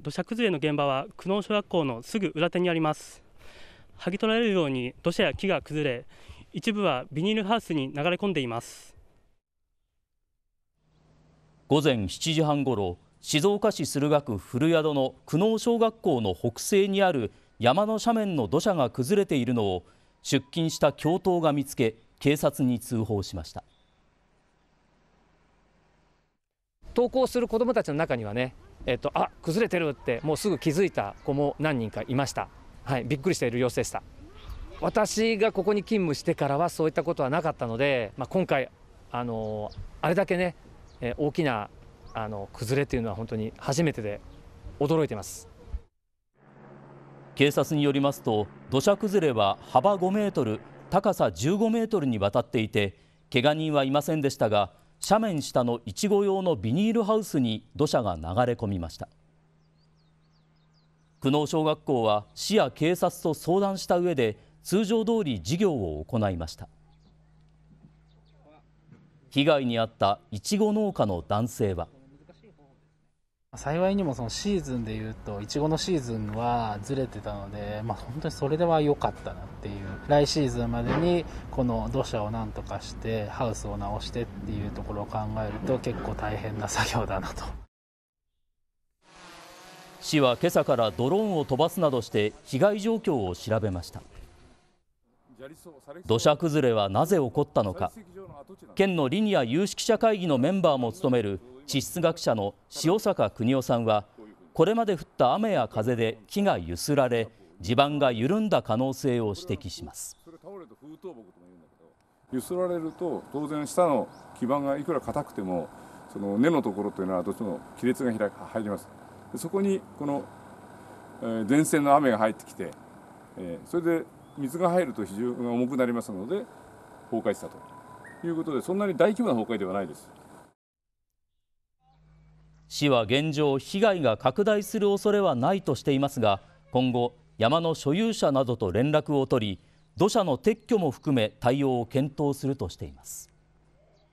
土砂崩れの現場は久能小学校のすぐ裏手にあります剥ぎ取られるように土砂や木が崩れ一部はビニールハウスに流れ込んでいます午前7時半ごろ静岡市駿河区古宿の久能小学校の北西にある山の斜面の土砂が崩れているのを出勤した教頭が見つけ警察に通報しました登校する子どもたちの中にはねえっと、あ崩れてるってもうすぐ気づいた子も何人かいました、はい、びっくりしている様子でした私がここに勤務してからはそういったことはなかったので、まあ、今回あのあれだけね、え大きなあの崩れというのは本当に初めてで驚いてます警察によりますと土砂崩れは幅5メートル高さ15メートルにわたっていてけが人はいませんでしたが斜面下のいちご用のビニールハウスに土砂が流れ込みました久能小学校は市や警察と相談した上で通常通り授業を行いました被害に遭ったいちご農家の男性は幸いにもそのシーズンでいうと、いちごのシーズンはずれてたので、まあ、本当にそれでは良かったなっていう、来シーズンまでにこの土砂をなんとかして、ハウスを直してっていうところを考えると、結構大変な作業だなと。市は今朝からドローンを飛ばすなどして被害状況を調べました土砂崩れはなぜ起こったのか県のリニア有識者会議のメンバーも務める地質学者の塩坂邦夫さんはこれまで降った雨や風で木が揺すられ地盤が緩んだ可能性を指摘します揺すられると当然下の基盤がいくら硬くてもその根のところというのはどうしても亀裂が開入りますそこにこの前線の雨が入ってきてそれで水が入ると比重が重くなりますので崩壊したということでそんなに大規模な崩壊ではないです市は現状被害が拡大する恐れはないとしていますが今後山の所有者などと連絡を取り土砂の撤去も含め対応を検討するとしています。